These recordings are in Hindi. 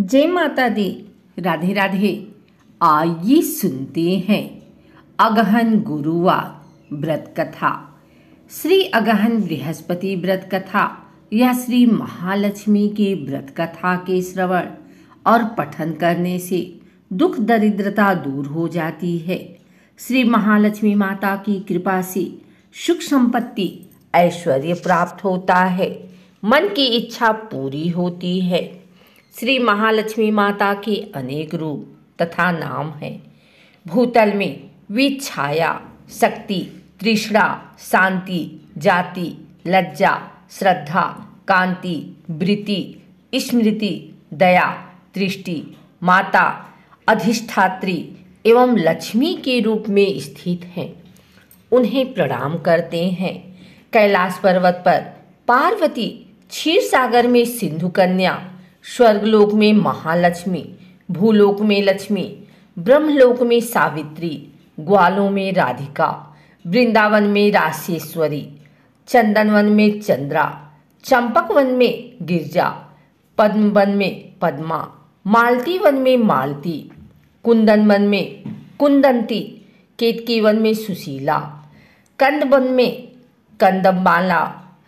जय माता दी राधे राधे आइए सुनते हैं अगहन गुरुवार व्रत कथा श्री अगहन बृहस्पति व्रत कथा या श्री महालक्ष्मी की व्रत कथा के श्रवण और पठन करने से दुख दरिद्रता दूर हो जाती है श्री महालक्ष्मी माता की कृपा से सुख संपत्ति ऐश्वर्य प्राप्त होता है मन की इच्छा पूरी होती है श्री महालक्ष्मी माता के अनेक रूप तथा नाम हैं भूतल में वे छाया शक्ति तृष्णा शांति जाति लज्जा श्रद्धा कांति वृत्ति स्मृति दया दृष्टि माता अधिष्ठात्री एवं लक्ष्मी के रूप में स्थित हैं उन्हें प्रणाम करते हैं कैलाश पर्वत पर पार्वती क्षीर सागर में सिंधु कन्या स्वर्गलोक में महालक्ष्मी भूलोक में लक्ष्मी ब्रह्मलोक में सावित्री ग्वालों में राधिका वृंदावन में राशेश्वरी चंदनवन में चंद्रा चंपकवन में गिरजा पद्मवन में पद्मा मालती वन में मालती कुंदन वन में कुंदंती केतकी वन में सुशीला कंद वन में कंदमाला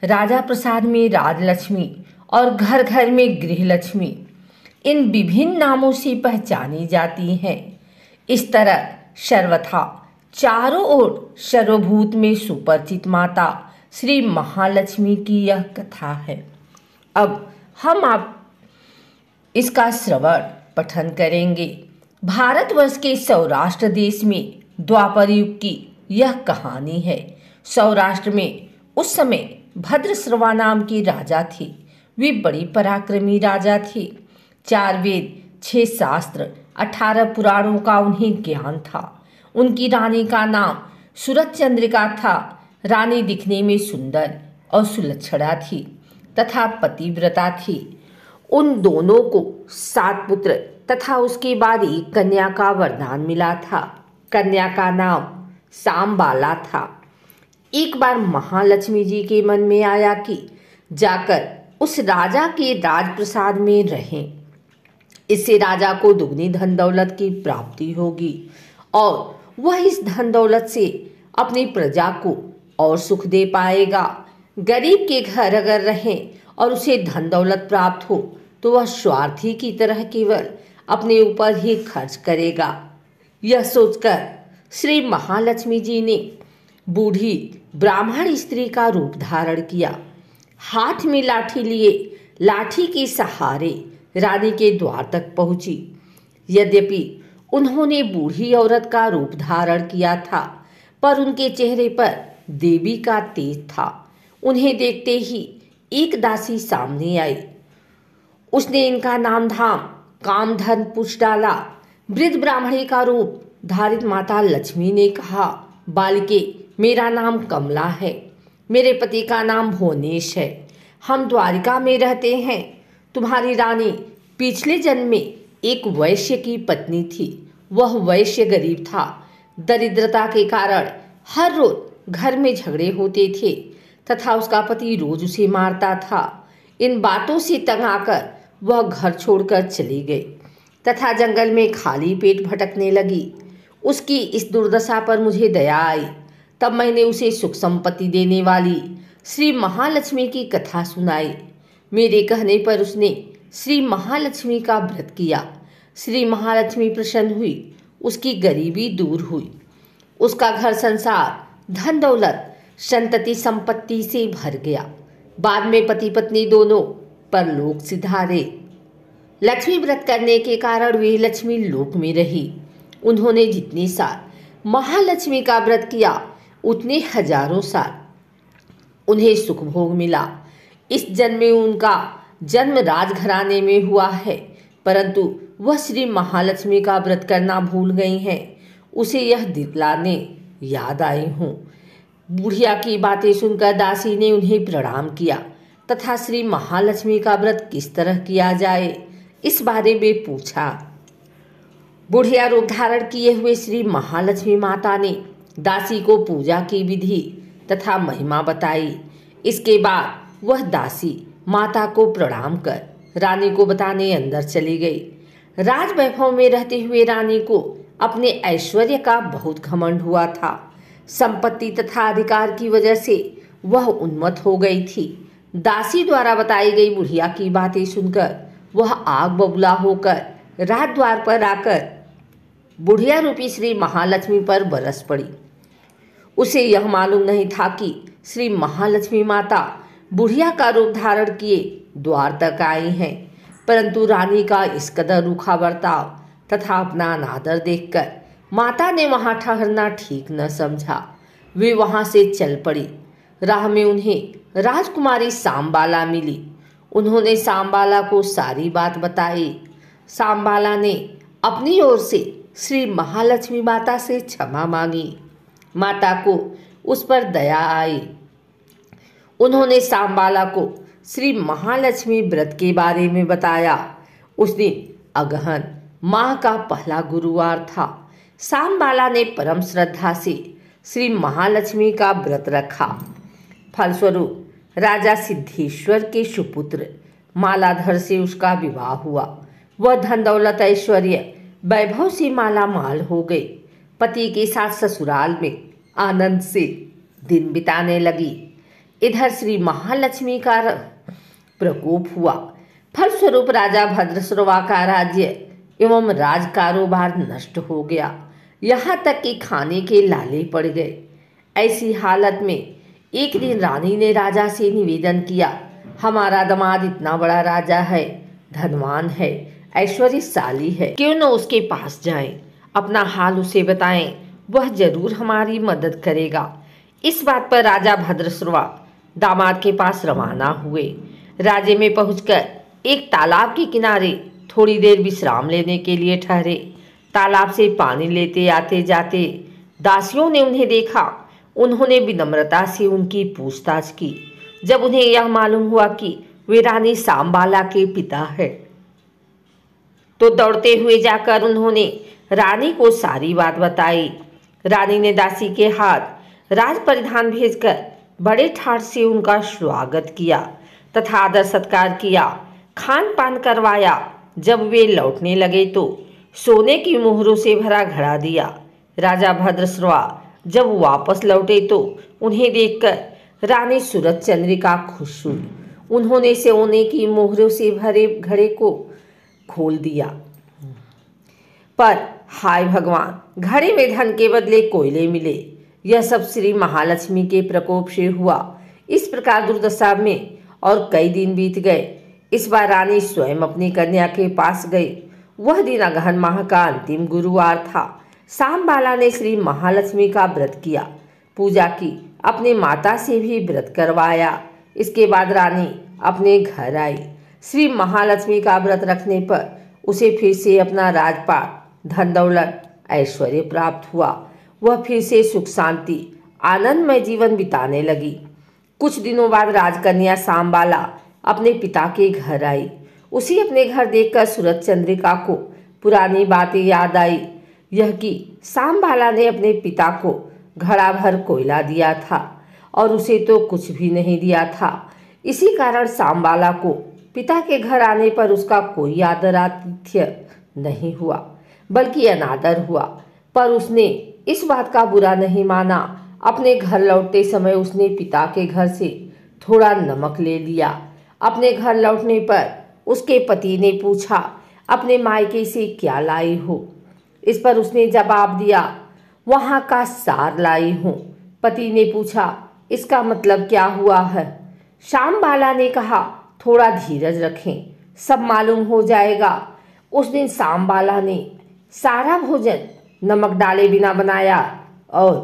राजा प्रसाद में राजलक्ष्मी और घर घर में गृहलक्ष्मी इन विभिन्न नामों से पहचानी जाती हैं इस तरह सर्वथा चारों ओर सर्वभूत में सुपरिचित माता श्री महालक्ष्मी की यह कथा है अब हम आप इसका श्रवण पठन करेंगे भारतवर्ष के सौराष्ट्र देश में द्वापर युग की यह कहानी है सौराष्ट्र में उस समय भद्र श्रवा नाम के राजा थे वे बड़ी पराक्रमी राजा थे चार वेद छह शास्त्र अठारह पुराणों का उन्हें ज्ञान था उनकी रानी का नाम सूरज चंद्रिका था रानी दिखने में सुंदर और सुलक्षणा थी तथा पतिव्रता थी उन दोनों को सात पुत्र तथा उसके बाद एक कन्या का वरदान मिला था कन्या का नाम सांबाला था एक बार महालक्ष्मी जी के मन में आया कि जाकर उस राजा के राजप्रसाद में रहें इससे राजा को दुगनी धन दौलत की प्राप्ति होगी और वह इस धन दौलत से अपनी प्रजा को और सुख दे पाएगा गरीब के घर अगर रहें और उसे धन दौलत प्राप्त हो तो वह स्वार्थी की तरह केवल अपने ऊपर ही खर्च करेगा यह सोचकर श्री महालक्ष्मी जी ने बूढ़ी ब्राह्मण स्त्री का रूप धारण किया हाथ में लाठी लिए लाठी के सहारे रानी के द्वार तक पहुंची यद्यपि उन्होंने बूढ़ी औरत का रूप धारण किया था पर उनके चेहरे पर देवी का तेज था उन्हें देखते ही एक दासी सामने आई उसने इनका नाम धाम कामधन पूछ डाला वृद्ध ब्राह्मणी का रूप धारित माता लक्ष्मी ने कहा बालिके मेरा नाम कमला है मेरे पति का नाम भुवनेश है हम द्वारिका में रहते हैं तुम्हारी रानी पिछले जन्म में एक वैश्य की पत्नी थी वह वैश्य गरीब था दरिद्रता के कारण हर रोज घर में झगड़े होते थे तथा उसका पति रोज उसे मारता था इन बातों से तंग आकर वह घर छोड़कर चली गई तथा जंगल में खाली पेट भटकने लगी उसकी इस दुर्दशा पर मुझे दया आई तब मैंने उसे सुख संपत्ति देने वाली श्री महालक्ष्मी की कथा सुनाई मेरे कहने पर उसने श्री महालक्ष्मी का व्रत किया श्री महालक्ष्मी प्रसन्न हुई उसकी गरीबी दूर हुई उसका घर संसार धन दौलत संतति संपत्ति से भर गया बाद में पति पत्नी दोनों पर लोक सिधारे लक्ष्मी व्रत करने के कारण वे लक्ष्मी लोक में रही उन्होंने जितने साल महालक्ष्मी का व्रत किया उतने हजारों साल उन्हें सुख भोग मिला इस जन्म में उनका जन्म राजघराने में हुआ है परंतु वह श्री महालक्ष्मी का व्रत करना भूल गई हैं उसे यह दिलाने याद आई हूँ बुढ़िया की बातें सुनकर दासी ने उन्हें प्रणाम किया तथा श्री महालक्ष्मी का व्रत किस तरह किया जाए इस बारे में पूछा बुढ़िया रूप धारण किए हुए श्री महालक्ष्मी माता ने दासी को पूजा की विधि तथा महिमा बताई इसके बाद वह दासी माता को प्रणाम कर रानी को बताने अंदर चली गई वैभव में रहते हुए रानी को अपने ऐश्वर्य का बहुत घमंड हुआ था संपत्ति तथा अधिकार की वजह से वह उन्मत्त हो गई थी दासी द्वारा बताई गई बुढ़िया की बातें सुनकर वह आग बबुला होकर राजद्वार द्वार पर आकर बुढ़िया रूपी श्री महालक्ष्मी पर बरस पड़ी उसे यह मालूम नहीं था कि श्री महालक्ष्मी माता बुढ़िया का रूप धारण किए द्वार तक आई हैं परंतु रानी का इस कदर रूखा बर्ताव तथा अपना अनादर देखकर माता ने वहां ठहरना ठीक न समझा वे वहां से चल पड़ी राह में उन्हें राजकुमारी सांबाला मिली उन्होंने सांबाला को सारी बात बताई सांबाला ने अपनी ओर से श्री महालक्ष्मी माता से क्षमा मांगी माता को उस पर दया आई उन्होंने सांबाला को श्री महालक्ष्मी व्रत के बारे में बताया उस दिन अगहन माह का पहला गुरुवार था सांबाला ने परम श्रद्धा से श्री महालक्ष्मी का व्रत रखा फलस्वरूप राजा सिद्धेश्वर के सुपुत्र मालाधर से उसका विवाह हुआ वह धन दौलत ऐश्वर्य वैभव से मालामाल हो गई पति के साथ ससुराल में आनंद से दिन बिताने लगी इधर श्री महालक्ष्मी का प्रकोप हुआ फलस्वरूप राजा भद्रश्रवा का राज्य एवं राज कारोबार नष्ट हो गया यहाँ तक कि खाने के लाले पड़ गए ऐसी हालत में एक दिन रानी ने राजा से निवेदन किया हमारा दमाद इतना बड़ा राजा है धनवान है ऐश्वर्य साली है क्यों न उसके पास जाएं, अपना हाल उसे बताएं, वह जरूर हमारी मदद करेगा इस बात पर राजा भद्रश्रवा दामाद के पास रवाना हुए राजे में पहुंचकर एक तालाब के किनारे थोड़ी देर विश्राम लेने के लिए ठहरे तालाब से पानी लेते आते जाते दासियों ने उन्हें देखा उन्होंने विनम्रता से उनकी पूछताछ की जब उन्हें यह मालूम हुआ कि वे रानी सांबाला के पिता है तो दौड़ते हुए जाकर उन्होंने रानी को सारी बात बताई रानी ने दासी के हाथ राज परिधान भेजकर बड़े ठाट से उनका स्वागत किया तथा आदर सत्कार किया खान पान करवाया जब वे लौटने लगे तो सोने की मोहरों से भरा घड़ा दिया राजा भद्रस्वा जब वापस लौटे तो उन्हें देखकर रानी सूरत चंद्रिका खुश हुई उन्होंने सोने की मोहरों से भरे घड़े को खोल दिया पर हाय भगवान घड़े में धन के बदले कोयले मिले यह सब श्री महालक्ष्मी के प्रकोप से हुआ इस प्रकार दुर्दशा में और कई दिन बीत गए इस बार रानी स्वयं अपनी कन्या के पास गई वह दिन अगहन माह का अंतिम गुरुवार था शाम बाला ने श्री महालक्ष्मी का व्रत किया पूजा की अपने माता से भी व्रत करवाया इसके बाद रानी अपने घर आई श्री महालक्ष्मी का व्रत रखने पर उसे फिर से अपना राजपाट धन दौलत ऐश्वर्य प्राप्त हुआ वह फिर से सुख शांति आनंदमय जीवन बिताने लगी कुछ दिनों बाद राजकन्या सांबाला अपने पिता के घर आई उसी अपने घर देखकर सूरज चंद्रिका को पुरानी बातें याद आई यह कि सांबाला ने अपने पिता को घड़ा भर कोयला दिया था और उसे तो कुछ भी नहीं दिया था इसी कारण सांबाला को पिता के घर आने पर उसका कोई आदर आतिथ्य नहीं हुआ बल्कि अनादर हुआ पर उसने इस बात का बुरा नहीं माना अपने घर लौटते समय उसने पिता के घर से थोड़ा नमक ले लिया अपने घर लौटने पर उसके पति ने पूछा अपने मायके से क्या लाई हो इस पर उसने जवाब दिया वहाँ का सार लाई हूँ पति ने पूछा इसका मतलब क्या हुआ है श्याम बाला ने कहा थोड़ा धीरज रखें सब मालूम हो जाएगा उस दिन शाम ने सारा भोजन नमक डाले बिना बनाया और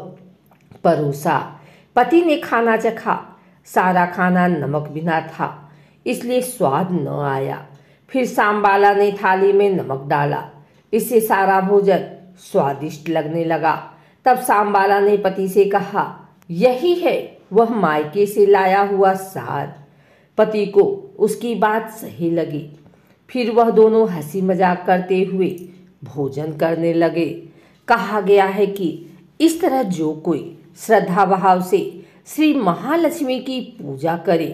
परोसा पति ने खाना चखा सारा खाना नमक बिना था इसलिए स्वाद न आया फिर सांबाला ने थाली में नमक डाला इससे सारा भोजन स्वादिष्ट लगने लगा तब सांबाला ने पति से कहा यही है वह मायके से लाया हुआ सार पति को उसकी बात सही लगी फिर वह दोनों हंसी मजाक करते हुए भोजन करने लगे कहा गया है कि इस तरह जो कोई श्रद्धा भाव से श्री महालक्ष्मी की पूजा करे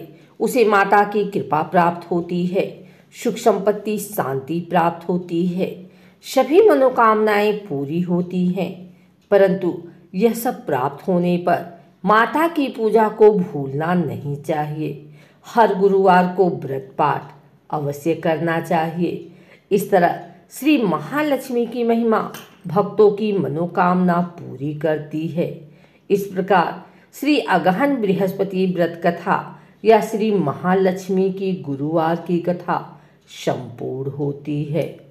उसे माता की कृपा प्राप्त होती है सुख संपत्ति शांति प्राप्त होती है सभी मनोकामनाएं पूरी होती हैं परंतु यह सब प्राप्त होने पर माता की पूजा को भूलना नहीं चाहिए हर गुरुवार को व्रत पाठ अवश्य करना चाहिए इस तरह श्री महालक्ष्मी की महिमा भक्तों की मनोकामना पूरी करती है इस प्रकार श्री अगहन बृहस्पति व्रत कथा या श्री महालक्ष्मी की गुरुवार की कथा संपूर्ण होती है